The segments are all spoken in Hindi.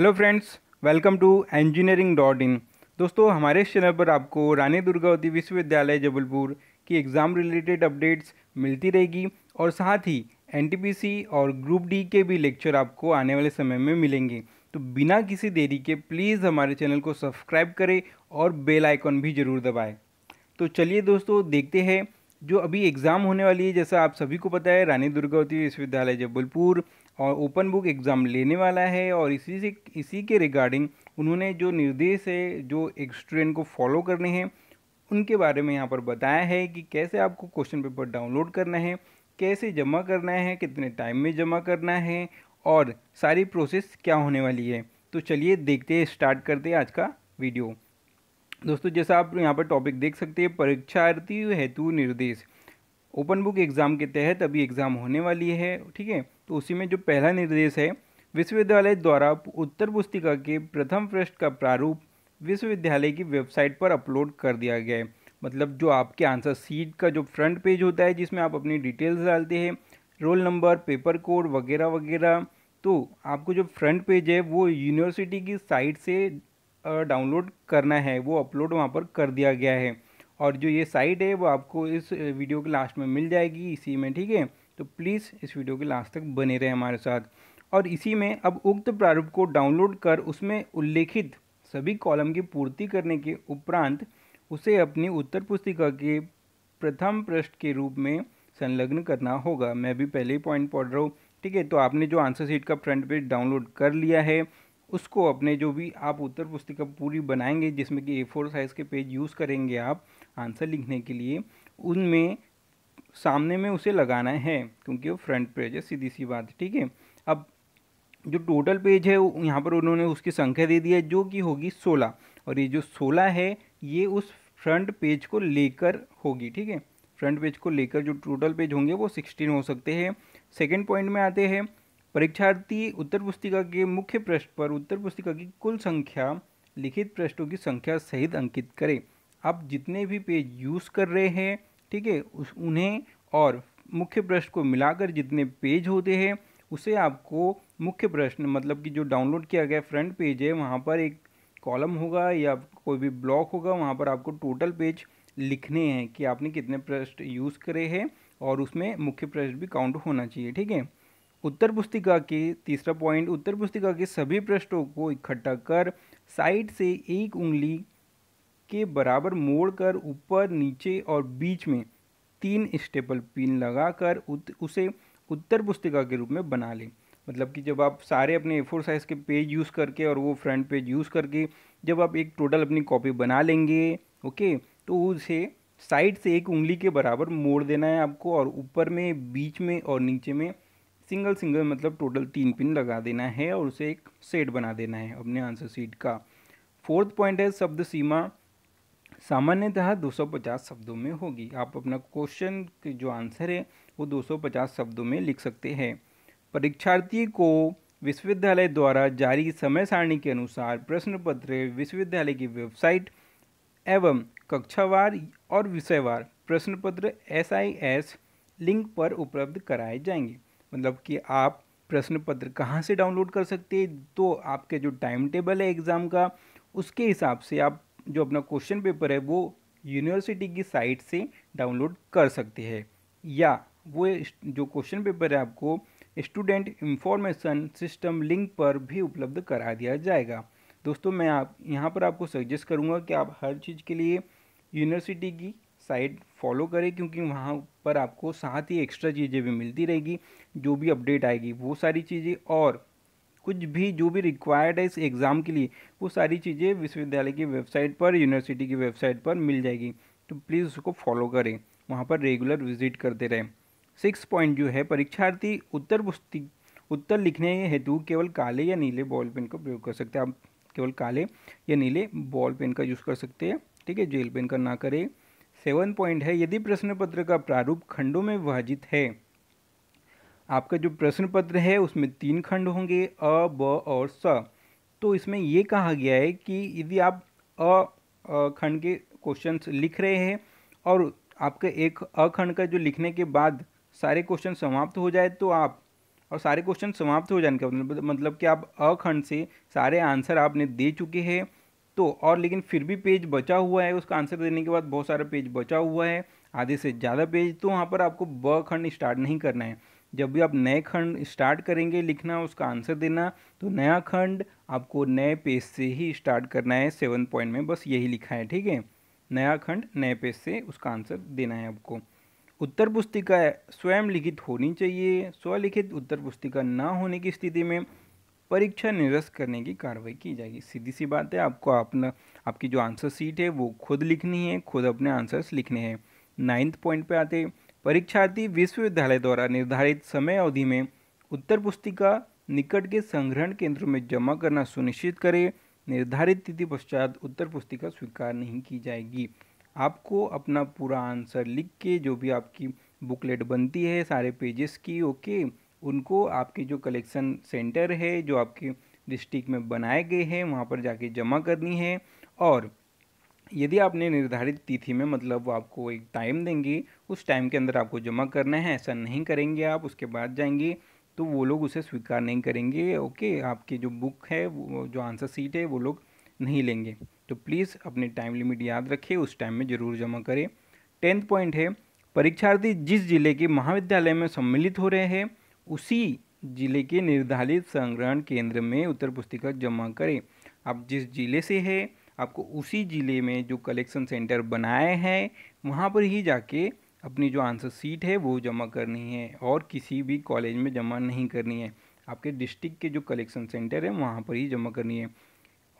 hello friends welcome to engineering dot in दोस्तों हमारे इस चैनल पर आपको रानी दुर्गावती विश्वविद्यालय जबलपुर की एग्ज़ाम रिलेटेड अपडेट्स मिलती रहेगी और साथ ही एन और ग्रुप डी के भी लेक्चर आपको आने वाले समय में मिलेंगे तो बिना किसी देरी के प्लीज़ हमारे चैनल को सब्सक्राइब करें और बेल आइकॉन भी ज़रूर दबाएँ तो चलिए दोस्तों देखते हैं जो अभी एग्ज़ाम होने वाली है जैसा आप सभी को पता है रानी दुर्गावती विश्वविद्यालय जबलपुर और ओपन बुक एग्ज़ाम लेने वाला है और इसी से इसी के रिगार्डिंग उन्होंने जो निर्देश है जो एक स्टूडेंट को फॉलो करने हैं उनके बारे में यहाँ पर बताया है कि कैसे आपको क्वेश्चन पेपर डाउनलोड करना है कैसे जमा करना है कितने टाइम में जमा करना है और सारी प्रोसेस क्या होने वाली है तो चलिए देखते हैं स्टार्ट करते हैं आज का वीडियो दोस्तों जैसा आप यहाँ पर टॉपिक देख सकते हैं परीक्षार्थी हेतु निर्देश ओपन बुक एग्ज़ाम के तहत अभी एग्ज़ाम होने वाली है ठीक है तो उसी में जो पहला निर्देश है विश्वविद्यालय द्वारा उत्तर पुस्तिका के प्रथम पृष्ठ का प्रारूप विश्वविद्यालय की वेबसाइट पर अपलोड कर दिया गया है मतलब जो आपके आंसर सीट का जो फ्रंट पेज होता है जिसमें आप अपनी डिटेल्स डालते हैं रोल नंबर पेपर कोड वगैरह वगैरह तो आपको जो फ्रंट पेज है वो यूनिवर्सिटी की साइट से डाउनलोड करना है वो अपलोड वहाँ पर कर दिया गया है और जो ये साइट है वो आपको इस वीडियो के लास्ट में मिल जाएगी इसी में ठीक है तो प्लीज़ इस वीडियो के लास्ट तक बने रहें हमारे साथ और इसी में अब उक्त प्रारूप को डाउनलोड कर उसमें उल्लेखित सभी कॉलम की पूर्ति करने के उपरांत उसे अपनी उत्तर पुस्तिका के प्रथम पृष्ठ के रूप में संलग्न करना होगा मैं भी पहले ही पॉइंट पढ़ रहा हूँ ठीक है तो आपने जो आंसर सीट का फ्रंट पेज डाउनलोड कर लिया है उसको अपने जो भी आप उत्तर पुस्तिका पूरी बनाएंगे जिसमें कि ए फोर साइज़ के पेज यूज़ करेंगे आप आंसर लिखने के लिए उनमें सामने में उसे लगाना है क्योंकि वो फ्रंट पेज है सीधी सी बात ठीक है अब जो टोटल पेज है यहाँ पर उन्होंने उसकी संख्या दे दी है जो कि होगी सोलह और ये जो सोलह है ये उस फ्रंट पेज को लेकर होगी ठीक है फ्रंट पेज को लेकर जो टोटल पेज होंगे वो सिक्सटीन हो सकते हैं सेकेंड पॉइंट में आते हैं परीक्षार्थी उत्तर पुस्तिका के मुख्य पृष्ठ पर उत्तर पुस्तिका की कुल संख्या लिखित पृष्ठों की संख्या सहित अंकित करें आप जितने भी पेज यूज़ कर रहे हैं ठीक है उस उन्हें और मुख्य पृष्ठ को मिलाकर जितने पेज होते हैं उसे आपको मुख्य प्रश्न मतलब कि जो डाउनलोड किया गया फ्रंट पेज है वहाँ पर एक कॉलम होगा या कोई भी ब्लॉक होगा वहाँ पर आपको टोटल पेज लिखने हैं कि आपने कितने पृष्ठ यूज़ करे हैं और उसमें मुख्य पृष्ठ भी काउंट होना चाहिए ठीक है उत्तर पुस्तिका के तीसरा पॉइंट उत्तर पुस्तिका के सभी पृष्ठों को इकट्ठा कर साइड से एक उंगली के बराबर मोड़कर ऊपर नीचे और बीच में तीन स्टेपल पिन लगाकर उत, उसे उत्तर पुस्तिका के रूप में बना लें मतलब कि जब आप सारे अपने ए फोर साइज़ के पेज यूज़ करके और वो फ्रंट पेज यूज़ करके जब आप एक टोटल अपनी कॉपी बना लेंगे ओके तो उसे साइड से एक उंगली के बराबर मोड़ देना है आपको और ऊपर में बीच में और नीचे में सिंगल सिंगल मतलब टोटल तीन पिन लगा देना है और उसे एक सेट बना देना है अपने आंसर सीट का फोर्थ पॉइंट है शब्द सीमा सामान्यतः 250 शब्दों में होगी आप अपना क्वेश्चन के जो आंसर है वो 250 शब्दों में लिख सकते हैं परीक्षार्थी को विश्वविद्यालय द्वारा जारी समय सारणी के अनुसार प्रश्न पत्र विश्वविद्यालय की वेबसाइट एवं कक्षावार और विषयवार प्रश्न पत्र एस आई एस लिंक पर उपलब्ध कराए जाएंगे मतलब कि आप प्रश्न पत्र कहाँ से डाउनलोड कर सकते हैं तो आपके जो टाइम टेबल है एग्ज़ाम का उसके हिसाब से आप जो अपना क्वेश्चन पेपर है वो यूनिवर्सिटी की साइट से डाउनलोड कर सकते हैं या वो जो क्वेश्चन पेपर है आपको स्टूडेंट इंफॉर्मेशन सिस्टम लिंक पर भी उपलब्ध करा दिया जाएगा दोस्तों मैं आप यहाँ पर आपको सजेस्ट करूँगा कि आप हर चीज़ के लिए यूनिवर्सिटी की साइट फॉलो करें क्योंकि वहाँ पर आपको साथ ही एक्स्ट्रा चीज़ें भी मिलती रहेगी जो भी अपडेट आएगी वो सारी चीज़ें और कुछ भी जो भी रिक्वायर्ड है इस एग्ज़ाम के लिए वो सारी चीज़ें विश्वविद्यालय की वेबसाइट पर यूनिवर्सिटी की वेबसाइट पर मिल जाएगी तो प्लीज़ उसको फॉलो करें वहाँ पर रेगुलर विजिट करते रहें सिक्स पॉइंट जो है परीक्षार्थी उत्तर पुस्तिक उत्तर लिखने हेतु केवल काले या नीले बॉल पेन का प्रयोग कर सकते हैं आप केवल काले या नीले बॉल पेन का यूज़ कर सकते हैं ठीक है जेल पेन का ना करें सेवन पॉइंट है यदि प्रश्न पत्र का प्रारूप खंडों में विभाजित है आपका जो प्रश्न पत्र है उसमें तीन खंड होंगे अ ब और स तो इसमें ये कहा गया है कि यदि आप अ खंड के क्वेश्चंस लिख रहे हैं और आपका एक अखंड का जो लिखने के बाद सारे क्वेश्चन समाप्त हो जाए तो आप और सारे क्वेश्चन समाप्त हो जाने बाद मतलब, मतलब कि आप अखंड से सारे आंसर आपने दे चुके हैं तो और लेकिन फिर भी पेज बचा हुआ है उसका आंसर देने के बाद बहुत सारा पेज बचा हुआ है आधे से ज़्यादा पेज तो वहाँ पर आपको ब खंड स्टार्ट नहीं करना है जब भी आप नए खंड स्टार्ट करेंगे लिखना उसका आंसर देना तो नया खंड आपको नए पेज से ही स्टार्ट करना है सेवन पॉइंट में बस यही लिखा है ठीक है नया खंड नए पेज से उसका आंसर देना है आपको उत्तर पुस्तिका स्वयं लिखित होनी चाहिए स्वलिखित उत्तर पुस्तिका ना होने की स्थिति में परीक्षा निरस्त करने की कार्रवाई की जाएगी सीधी सी बात है आपको अपना आपकी जो आंसर सीट है वो खुद लिखनी है खुद अपने आंसर्स लिखने हैं नाइन्थ पॉइंट पे आते हैं परीक्षार्थी विश्वविद्यालय द्वारा निर्धारित समय अवधि में उत्तर पुस्तिका निकट के संग्रहण केंद्र में जमा करना सुनिश्चित करें निर्धारित तिथि पश्चात उत्तर पुस्तिका स्वीकार नहीं की जाएगी आपको अपना पूरा आंसर लिख के जो भी आपकी बुकलेट बनती है सारे पेजेस की ओके उनको आपके जो कलेक्शन सेंटर है जो आपके डिस्ट्रिक्ट में बनाए गए हैं वहाँ पर जाके जमा करनी है और यदि आपने निर्धारित तिथि में मतलब वो आपको एक टाइम देंगी उस टाइम के अंदर आपको जमा करना है ऐसा नहीं करेंगे आप उसके बाद जाएंगे तो वो लोग उसे स्वीकार नहीं करेंगे ओके आपकी जो बुक है वो जो आंसर सीट है वो लोग नहीं लेंगे तो प्लीज़ अपने टाइम लिमिट याद रखें उस टाइम में ज़रूर जमा करें टेंथ पॉइंट है परीक्षार्थी जिस जिले के महाविद्यालय में सम्मिलित हो रहे हैं उसी जिले के निर्धारित संग्रहण केंद्र में उत्तर पुस्तिका जमा करें आप जिस जिले से है आपको उसी ज़िले में जो कलेक्शन सेंटर बनाए हैं वहाँ पर ही जाके अपनी जो आंसर सीट है वो जमा करनी है और किसी भी कॉलेज में जमा नहीं करनी है आपके डिस्ट्रिक्ट के जो कलेक्शन सेंटर है वहाँ पर ही जमा करनी है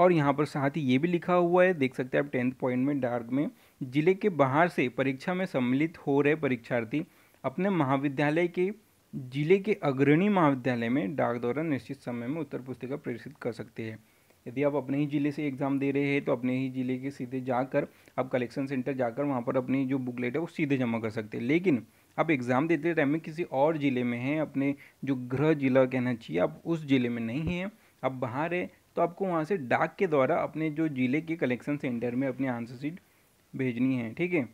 और यहाँ पर साथ ही ये भी लिखा हुआ है देख सकते हैं आप टेंथ पॉइंट में डार्क में ज़िले के बाहर से परीक्षा में सम्मिलित हो रहे परीक्षार्थी अपने महाविद्यालय के ज़िले के अग्रणी महाविद्यालय में डाक द्वारा निश्चित समय में उत्तर पुस्तिका प्रेषित कर सकते हैं यदि आप अपने ही ज़िले से एग्ज़ाम दे रहे हैं तो अपने ही ज़िले के सीधे जाकर आप कलेक्शन सेंटर जाकर वहाँ पर अपनी जो बुकलेट है वो सीधे जमा कर सकते हैं लेकिन आप एग्ज़ाम देते टाइम में किसी और ज़िले में हैं अपने जो गृह जिला कहना चाहिए आप उस ज़िले में नहीं हैं आप बाहर हैं तो आपको वहाँ से डाक के द्वारा अपने जो ज़िले के कलेक्शन सेंटर में अपनी आंसर शीट भेजनी है ठीक है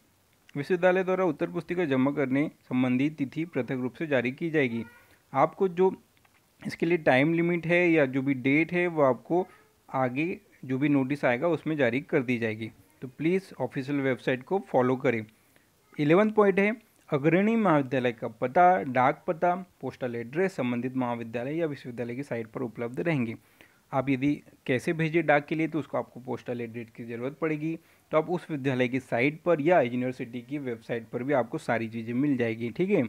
विश्वविद्यालय द्वारा उत्तर पुस्तिका जमा करने संबंधी तिथि पृथक रूप से जारी की जाएगी आपको जो इसके लिए टाइम लिमिट है या जो भी डेट है वो आपको आगे जो भी नोटिस आएगा उसमें जारी कर दी जाएगी तो प्लीज़ ऑफिशियल वेबसाइट को फॉलो करें इलेवंथ पॉइंट है अग्रणी महाविद्यालय का पता डाक पता पोस्टल एड्रेस संबंधित महाविद्यालय या विश्वविद्यालय की साइट पर उपलब्ध रहेंगे आप यदि कैसे भेजें डाक के लिए तो उसको आपको पोस्टल एड्रेस की ज़रूरत पड़ेगी तो आप उस विद्यालय की साइट पर या यूनिवर्सिटी की वेबसाइट पर भी आपको सारी चीज़ें मिल जाएगी ठीक है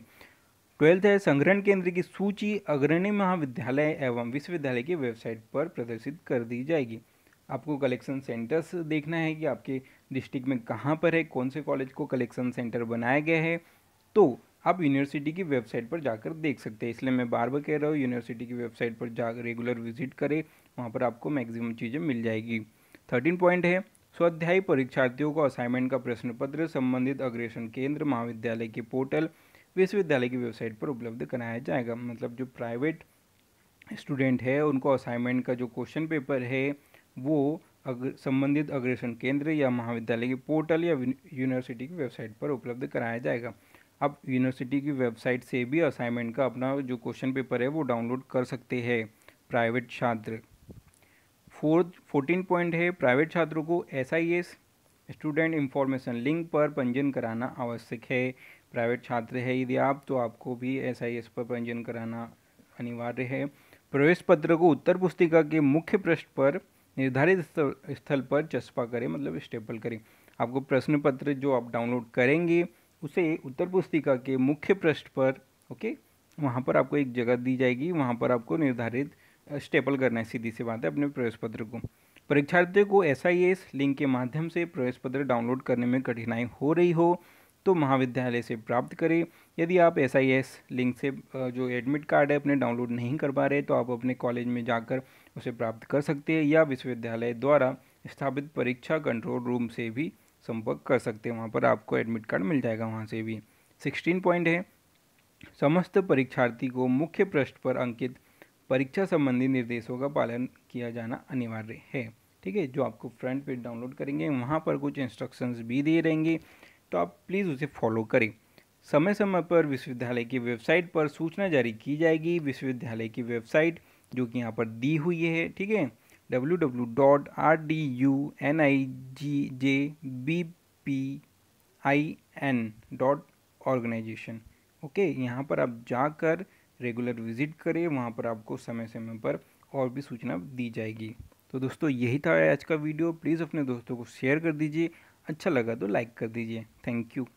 ट्वेल्थ है संग्रहण केंद्र की सूची अग्रणी महाविद्यालय एवं विश्वविद्यालय की वेबसाइट पर प्रदर्शित कर दी जाएगी आपको कलेक्शन सेंटर्स देखना है कि आपके डिस्ट्रिक्ट में कहाँ पर है कौन से कॉलेज को कलेक्शन सेंटर बनाया गया है तो आप यूनिवर्सिटी की वेबसाइट पर जाकर देख सकते हैं इसलिए मैं बार बार कह रहा हूँ यूनिवर्सिटी की वेबसाइट पर जा रेगुलर विजिट करें वहाँ पर आपको मैक्सिमम चीज़ें मिल जाएगी थर्टीन पॉइंट है स्वाध्यायी परीक्षार्थियों को असाइनमेंट का प्रश्न पत्र संबंधित अग्रेशन केंद्र महाविद्यालय के पोर्टल विश्वविद्यालय की वेबसाइट पर उपलब्ध कराया जाएगा मतलब जो प्राइवेट स्टूडेंट है उनको असाइनमेंट का जो क्वेश्चन पेपर है वो अग्र संबंधित अग्रेषण केंद्र या महाविद्यालय के पोर्टल या यूनिवर्सिटी की वेबसाइट पर उपलब्ध कराया जाएगा आप यूनिवर्सिटी की वेबसाइट से भी असाइनमेंट का अपना जो क्वेश्चन पेपर है वो डाउनलोड कर सकते हैं प्राइवेट छात्र फोर्थ फोर्टीन पॉइंट है प्राइवेट छात्रों को S I S student information link पर पंजीयन कराना आवश्यक है प्राइवेट छात्र है यदि आप तो आपको भी एस आई एस पर पंजीयन कराना अनिवार्य है प्रवेश पत्र को उत्तर पुस्तिका के मुख्य पृष्ठ पर निर्धारित स्थल पर चस्पा करें मतलब स्टेपल करें आपको प्रश्न पत्र जो आप डाउनलोड करेंगे उसे उत्तर पुस्तिका के मुख्य पृष्ठ पर ओके वहाँ पर आपको एक जगह दी जाएगी वहाँ पर आपको निर्धारित स्टेपल करना है सीधी सी बात है अपने प्रवेश पत्र को परीक्षार्थियों को एस लिंक के माध्यम से प्रवेश पत्र डाउनलोड करने में कठिनाई हो रही हो तो महाविद्यालय से प्राप्त करें यदि आप एस आई एस लिंक से जो एडमिट कार्ड है अपने डाउनलोड नहीं कर पा रहे तो आप अपने कॉलेज में जाकर उसे प्राप्त कर सकते हैं या विश्वविद्यालय द्वारा स्थापित परीक्षा कंट्रोल रूम से भी संपर्क कर सकते हैं वहाँ पर आपको एडमिट कार्ड मिल जाएगा वहाँ से भी सिक्सटीन पॉइंट है समस्त परीक्षार्थी को मुख्य पृष्ठ पर अंकित परीक्षा संबंधी निर्देशों का पालन किया जाना अनिवार्य है ठीक है जो आपको फ्रंट पेज डाउनलोड करेंगे वहाँ पर कुछ इंस्ट्रक्शंस भी दिए रहेंगे तो आप प्लीज़ उसे फॉलो करें समय समय पर विश्वविद्यालय की वेबसाइट पर सूचना जारी की जाएगी विश्वविद्यालय की वेबसाइट जो कि यहाँ पर दी हुई है ठीक है W W dot R D U N I G J B P I N dot organisation okay यहाँ पर आप जाकर रेगुलर विजिट करें वहाँ पर आपको समय समय पर और भी सूचना दी जाएगी तो दोस्तों यही था आज का वीडियो प्लीज़ अपने दोस्तों को शेयर कर दीजिए अच्छा लगा तो लाइक कर दीजिए थैंक यू